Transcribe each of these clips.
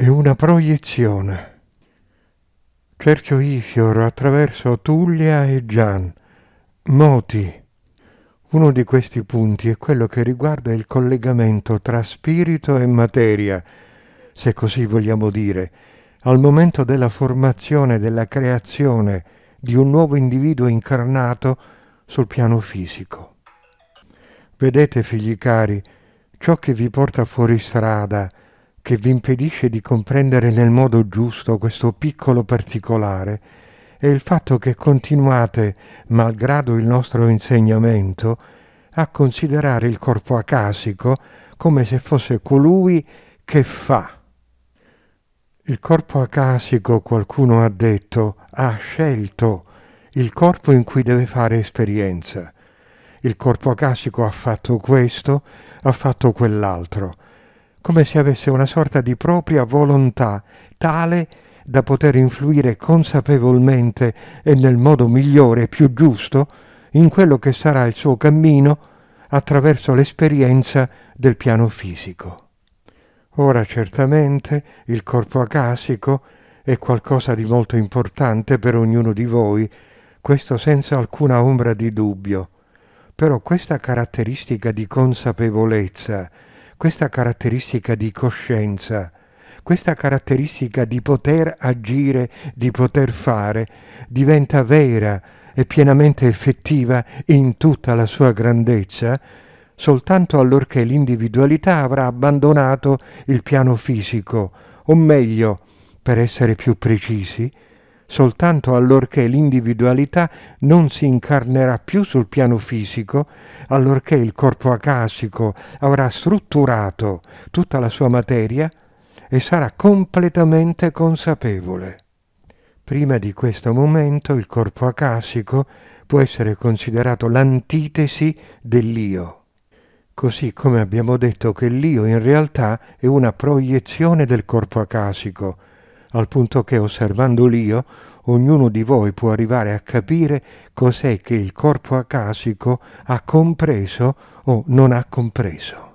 è una proiezione. Cerchio Ifior attraverso Tullia e Gian, Moti. Uno di questi punti è quello che riguarda il collegamento tra spirito e materia, se così vogliamo dire, al momento della formazione, della creazione di un nuovo individuo incarnato sul piano fisico. Vedete, figli cari, ciò che vi porta fuori strada, che vi impedisce di comprendere nel modo giusto questo piccolo particolare è il fatto che continuate, malgrado il nostro insegnamento, a considerare il corpo acasico come se fosse colui che fa. Il corpo acasico, qualcuno ha detto, ha scelto il corpo in cui deve fare esperienza. Il corpo acasico ha fatto questo, ha fatto quell'altro come se avesse una sorta di propria volontà, tale da poter influire consapevolmente e nel modo migliore e più giusto in quello che sarà il suo cammino attraverso l'esperienza del piano fisico. Ora certamente il corpo acasico è qualcosa di molto importante per ognuno di voi, questo senza alcuna ombra di dubbio, però questa caratteristica di consapevolezza questa caratteristica di coscienza, questa caratteristica di poter agire, di poter fare, diventa vera e pienamente effettiva in tutta la sua grandezza soltanto allorché l'individualità avrà abbandonato il piano fisico, o meglio, per essere più precisi, soltanto allorché l'individualità non si incarnerà più sul piano fisico, allorché il corpo acasico avrà strutturato tutta la sua materia e sarà completamente consapevole. Prima di questo momento il corpo acasico può essere considerato l'antitesi dell'io così come abbiamo detto che l'io in realtà è una proiezione del corpo acasico, al punto che osservando l'io ognuno di voi può arrivare a capire cos'è che il corpo acasico ha compreso o non ha compreso.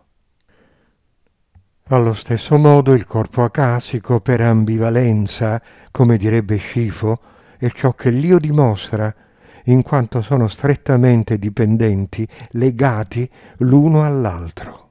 Allo stesso modo il corpo acasico per ambivalenza, come direbbe Scifo, è ciò che l'io dimostra, in quanto sono strettamente dipendenti, legati l'uno all'altro.